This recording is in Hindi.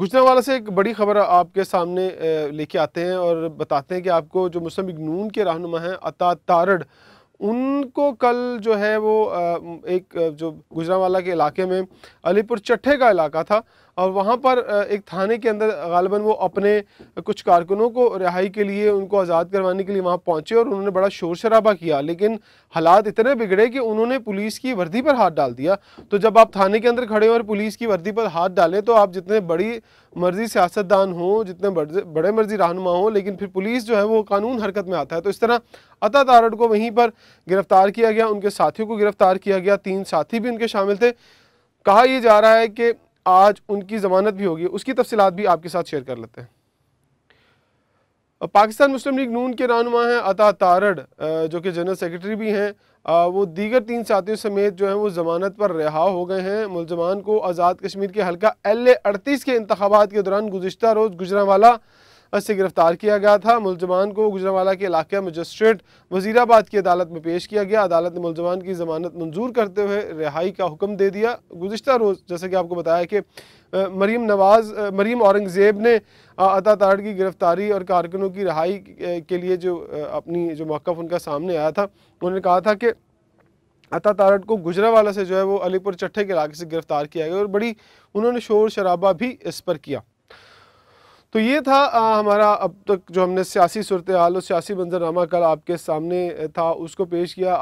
गुजरावाला से एक बड़ी खबर आपके सामने लेके आते हैं और बताते हैं कि आपको जो मुस्लिम नून के रहनुमा हैं अता तारड़ उनको कल जो है वो एक जो गुजरावाला के इलाके में अलीपुर चट्ठे का इलाका था और वहाँ पर एक थाने के अंदर गालबा वो अपने कुछ कारकुनों को रिहाई के लिए उनको आज़ाद करवाने के लिए वहाँ पहुँचे और उन्होंने बड़ा शोर शराबा किया लेकिन हालात इतने बिगड़े कि उन्होंने पुलिस की वर्दी पर हाथ डाल दिया तो जब आप थाने के अंदर खड़े हों और पुलिस की वर्दी पर हाथ डालें तो आप जितने बड़ी मर्जी सियासतदान हों जितने बड़े मर्जी रहनुमा हों लेकिन फिर पुलिस जो है वो कानून हरकत में आता है तो इस तरह अता तारड़ को वहीं पर गिरफ्तार किया गया उनके साथियों को गिरफ्तार किया गया तीन साथी भी उनके शामिल थे कहा यह जा रहा है कि आज उनकी ज़मानत भी होगी उसकी तफसीत भी आपके साथ शेयर कर लेते हैं पाकिस्तान मुस्लिम लीग नून के रहनुमा हैं अता तारड़ जो कि जनरल सेक्रेटरी भी हैं वो दीगर तीन साथियों समेत जो है वो ज़मानत पर रिहा हो गए हैं मुलजमान को आज़ाद कश्मीर के हल्का एल ए अड़तीस के इंतबात के दौरान गुजशत रोज़ गुजरावाला से गिरफ्तार किया गया था मुलजमान को गुजरावाला के इलाके मजिस्ट्रेट वजीराबाद की अदालत में पेश किया गया अदालत ने मुलजमान की जमानत मंजूर करते हुए रिहाई का हुक्म दे दिया गुजशत रोज़ जैसे कि आपको बताया कि मरीम नवाज मरीम औरंगज़ेब ने अता ताड़ की गिरफ़्तारी और कारकुनों की रहाई के लिए जो अपनी जो मौक़ उनका सामने आया था उन्होंने कहा था कि अता तारट को गुजरावाला से जो है वो अलीपुर चट्ठे के इलाके से गिरफ़्तार किया गया और बड़ी उन्होंने शोर शराबा भी इस पर किया तो ये था आ, हमारा अब तक जो हमने सियासी सूरत हाल और सियासी मंजरनामा कल आपके सामने था उसको पेश किया